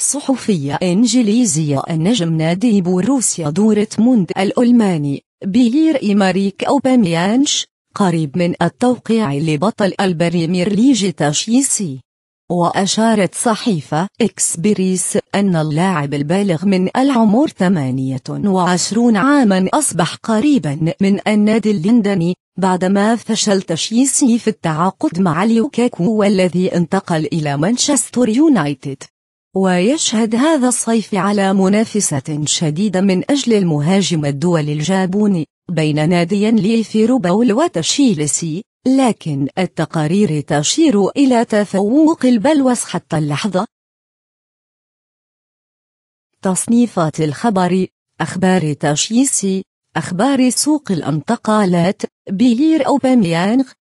صحفية إنجليزية النجم نادي بوروسيا دورتموند الألماني بيير إيماريك أوباميانش قريب من التوقيع لبطل البريمير ليج تشيسي وأشارت صحيفة إكسبريس أن اللاعب البالغ من العمر 28 عاما أصبح قريبا من النادي اللندني بعدما فشل تشيسي في التعاقد مع ليوكاكو والذي انتقل إلى مانشستر يونايتد ويشهد هذا الصيف على منافسة شديدة من أجل المهاجم الدولي الجابوني بين ناديا ليفيروبول وتشيلسي لكن التقارير تشير إلى تفوق البلوس حتى اللحظة تصنيفات الخبر أخبار تشيسي أخبار سوق الانتقالات بيير أوباميانغ